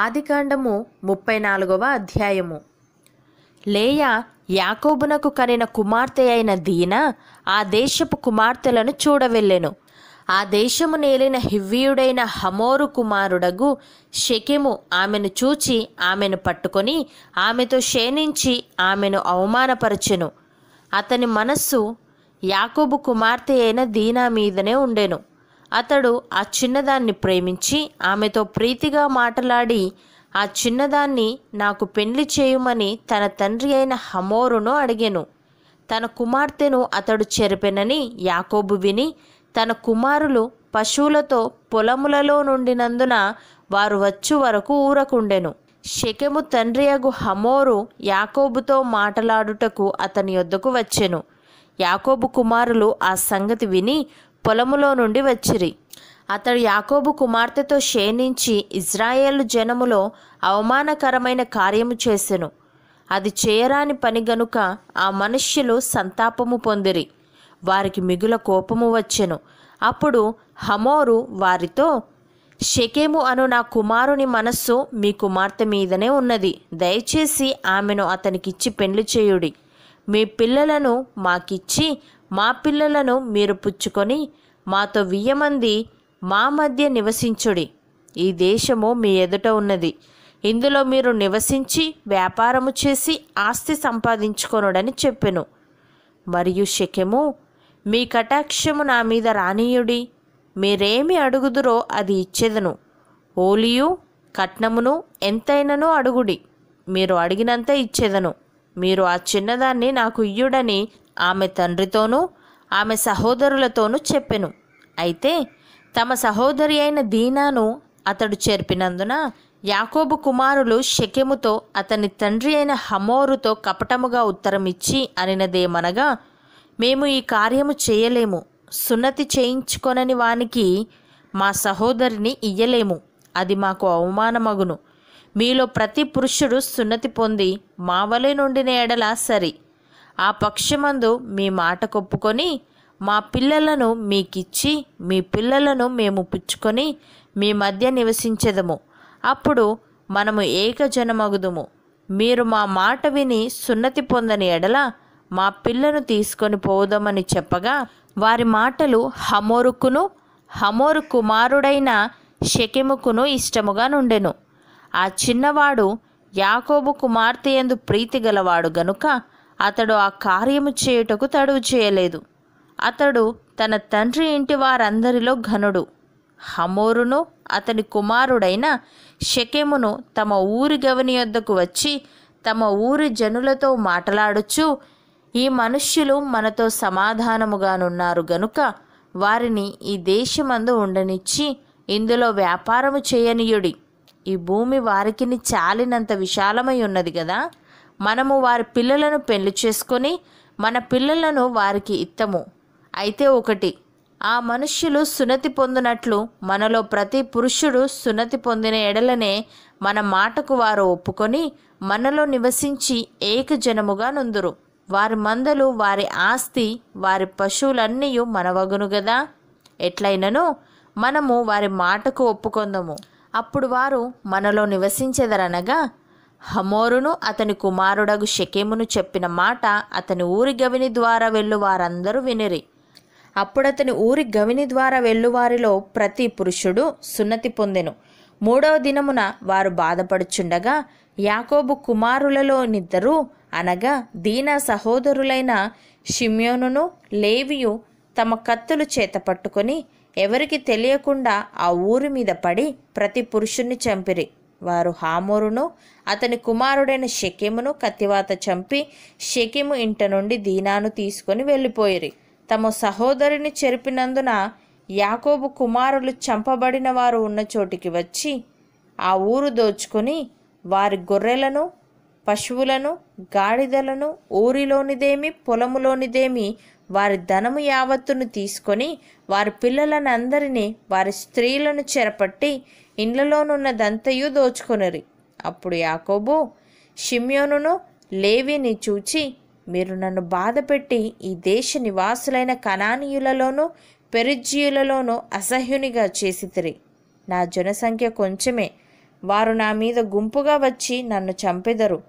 ఆదికాండము ముప్పై నాలుగవ అధ్యాయము లేయా యాకోబునకు కనిన కుమార్తె అయిన దీన ఆ దేశపు కుమార్తెలను చూడవెళ్ళెను ఆ దేశము నేలిన హివ్వీయుడైన హమోరు కుమారుడగు శకెము ఆమెను చూచి ఆమెను పట్టుకొని ఆమెతో క్షేణించి ఆమెను అవమానపరచెను అతని మనస్సు యాకోబు కుమార్తె అయిన దీనా మీదనే ఉండెను అతడు ఆ చిన్నదాన్ని ప్రేమించి ఆమెతో ప్రీతిగా మాట్లాడి ఆ చిన్నదాన్ని నాకు పెళ్లి చేయమని తన తండ్రి అయిన హమోరును అడిగాను తన కుమార్తెను అతడు చెరిపెనని యాకోబు విని తన కుమారులు పశువులతో పొలములలో నుండినందున వారు వచ్చు వరకు ఊరకుండెను షెకెము అగు హమోరు యాకోబుతో మాటలాడుటకు అతని యొద్దకు వచ్చెను యాకోబు కుమారులు ఆ సంగతి విని పొలములో నుండి వచ్చిరి అతడు యాకోబు కుమార్తెతో క్షేణించి ఇజ్రాయేలు జనములో అవమానకరమైన కార్యము చేసెను అది చేయరాని పని గనుక ఆ మనుష్యులు సంతాపము పొందిరి వారికి మిగుల కోపము వచ్చెను అప్పుడు హమోరు వారితో షకేము అను నా కుమారుని మనస్సు మీ కుమార్తె మీదనే ఉన్నది దయచేసి ఆమెను అతనికిచ్చి పెళ్లి చేయుడి మీ పిల్లలను మాకిచ్చి మా పిల్లలను మీరు పుచ్చుకొని మాతో వియ్యమంది మా మధ్య నివసించుడి ఈ దేశము మీ ఎదుట ఉన్నది ఇందులో మీరు నివసించి వ్యాపారము చేసి ఆస్తి సంపాదించుకొనుడని చెప్పెను మరియు శకెము మీ కటాక్షము నా మీద రానీయుడి మీరేమి అడుగుదురో అది ఇచ్చేదను ఓలియు కట్నమును ఎంతైనను అడుగుడి మీరు అడిగినంత ఇచ్చేదను మీరు ఆ చిన్నదాన్ని నాకు ఇయ్యుడని ఆమె తండ్రితోనూ ఆమె సహోదరులతోనూ చెప్పెను అయితే తమ సహోదరి అయిన దీనాను అతడు చేర్పినందున యాకోబు కుమారులు షకెముతో అతని తండ్రి అయిన హమోరుతో కపటముగా ఉత్తరం ఇచ్చి అనినదేమనగా మేము ఈ కార్యము చేయలేము సున్నతి చేయించుకొనని వానికి మా సహోదరిని ఇయ్యలేము అది మాకు అవమానమగును మీలో ప్రతి పురుషుడు సున్నతి పొంది మావలే నుండిన ఎడల సరి ఆ పక్షమందు మీ మాట కొప్పుకొని మా పిల్లలను మీకిచ్చి మీ పిల్లలను మేము పుచ్చుకొని మీ మధ్య నివసించెదము అప్పుడు మనము ఏకజనమగుదుము మీరు మా మాట విని సున్నతి పొందని ఎడల మా పిల్లను తీసుకొని పోదామని చెప్పగా వారి మాటలు హమోరుకును హమోరు కుమారుడైన శకెముకును ఇష్టముగా నుండెను ఆ చిన్నవాడు యాకోబు కుమార్తె ఎందు ప్రీతి గలవాడు గనుక అతడు ఆ కార్యము చేయుటకు తడువు చేయలేదు అతడు తన తండ్రి ఇంటి వారందరిలో ఘనుడు హమోరును అతని కుమారుడైన శకెమును తమ ఊరి గవని వద్దకు వచ్చి తమ ఊరి జనులతో మాటలాడుచు ఈ మనుష్యులు మనతో సమాధానముగానున్నారు గనుక వారిని ఈ దేశమందు ఉండనిచ్చి ఇందులో వ్యాపారము చేయనీయుడి ఈ భూమి వారికిని చాలినంత విశాలమై ఉన్నది కదా మనము వారి పిల్లలను పెళ్లి చేసుకొని మన పిల్లలను వారికి ఇత్తము అయితే ఒకటి ఆ మనుష్యులు సున్నతి పొందినట్లు మనలో ప్రతి పురుషుడు సున్నతి పొందిన ఎడలనే మన మాటకు వారు ఒప్పుకొని మనలో నివసించి ఏకజనముగా నుందురు వారి మందలు వారి ఆస్తి వారి పశువులన్నీ మనవగును గదా ఎట్లయినను మనము వారి మాటకు ఒప్పుకొందము అప్పుడు వారు మనలో నివసించెదరనగా హమోరును అతని కుమారుడగు షకేమును చెప్పిన మాట అతని ఊరి గవిని ద్వారా వెళ్ళు వారందరూ వినిరి అప్పుడతని ఊరి గవిని ద్వారా వెళ్ళువారిలో ప్రతి పురుషుడు సున్నతి పొందెను మూడవ దినమున వారు బాధపడుచుండగా యాకోబు కుమారులలోనిద్దరూ అనగా దీన సహోదరులైన షిమ్యోనును లేవియు తమ కత్తులు చేత పట్టుకొని ఎవరికి తెలియకుండా ఆ ఊరి మీద పడి ప్రతి పురుషుణ్ణి చంపిరి వారు హామోరును అతని కుమారుడైన షకెమును కత్తివాత చంపి షకెము ఇంట నుండి దీనాను తీసుకొని వెళ్ళిపోయిరి తమ సహోదరిని చెరిపినందున యాకోబు కుమారులు చంపబడిన వారు ఉన్న చోటికి వచ్చి ఆ ఊరు దోచుకొని వారి గొర్రెలను పశువులను గాడిదలను ఊరిలోనిదేమి పొలములోనిదేమి వారి ధనము యావత్తును తీసుకొని వారి పిల్లలను అందరినీ వారి స్త్రీలను చెరపట్టి ఇండ్లలోనున్నదంతయు దోచుకొనిరి అప్పుడు యాకోబు షిమ్యోనును లేవిని చూచి మీరు నన్ను బాధపెట్టి ఈ దేశ నివాసులైన కణానీయులలోనూ పెరిజ్జీయులలోనూ అసహ్యునిగా చేసితిరి నా జనసంఖ్య కొంచెమే వారు నా మీద గుంపుగా వచ్చి నన్ను చంపెదరు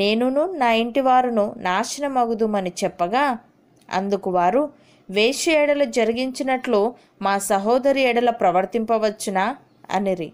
నేనును నా ఇంటి వారును నాశనమగుదుమని చెప్పగా అందుకు వారు వేష్య ఎడలు జరిగించినట్లు మా సహోదరి ఎడల ప్రవర్తింపవచ్చునా అనిరి